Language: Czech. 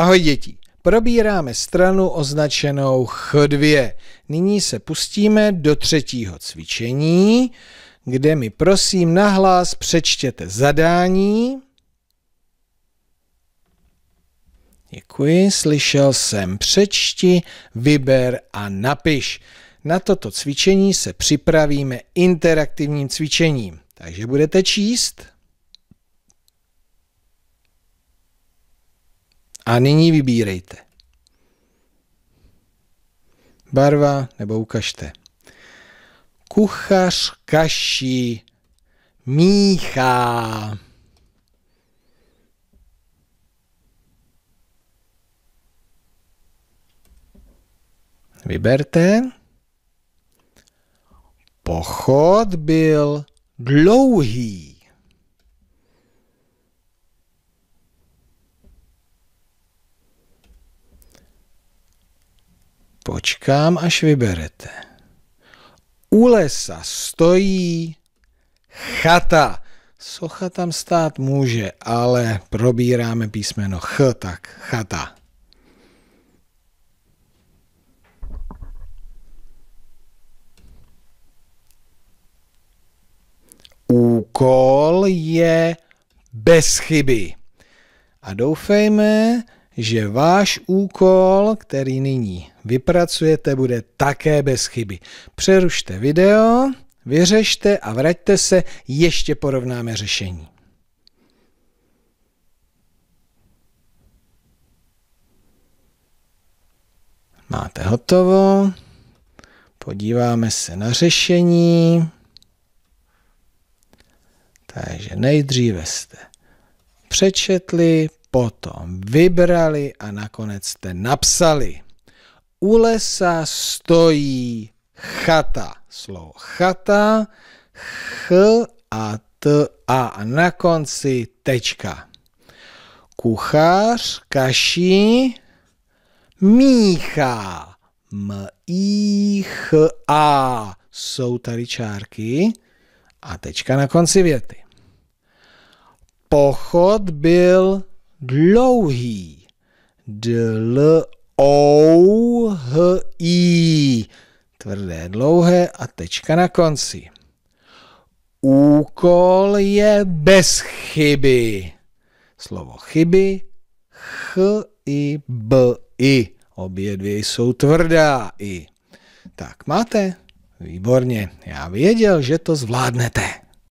Ahoj děti, probíráme stranu označenou Ch2. Nyní se pustíme do třetího cvičení, kde mi prosím nahlas přečtěte zadání. Děkuji, slyšel jsem přečti, vyber a napiš. Na toto cvičení se připravíme interaktivním cvičením, takže budete číst. A nyní vybírejte. Barva nebo ukažte. Kuchař kaší míchá. Vyberte. Pochod byl dlouhý. Počkám, až vyberete. U lesa stojí chata. Socha tam stát může, ale probíráme písmeno ch, tak chata. Úkol je bez chyby. A doufejme, že váš úkol, který nyní vypracujete, bude také bez chyby. Přerušte video, vyřešte a vraťte se, ještě porovnáme řešení. Máte hotovo. Podíváme se na řešení. Takže nejdříve jste přečetli, potom vybrali a nakonec jste napsali. U lesa stojí chata. Slovo chata, ch a t a, na konci tečka. Kuchař kaší míchá. M, I, H, A. Jsou tady čárky a tečka na konci věty. Pochod byl dlouhý. d l O H I. Tvrdé, dlouhé a tečka na konci. Úkol je bez chyby. Slovo chyby ch i b i. Obě dvě jsou tvrdá i. Tak máte? Výborně, já věděl, že to zvládnete.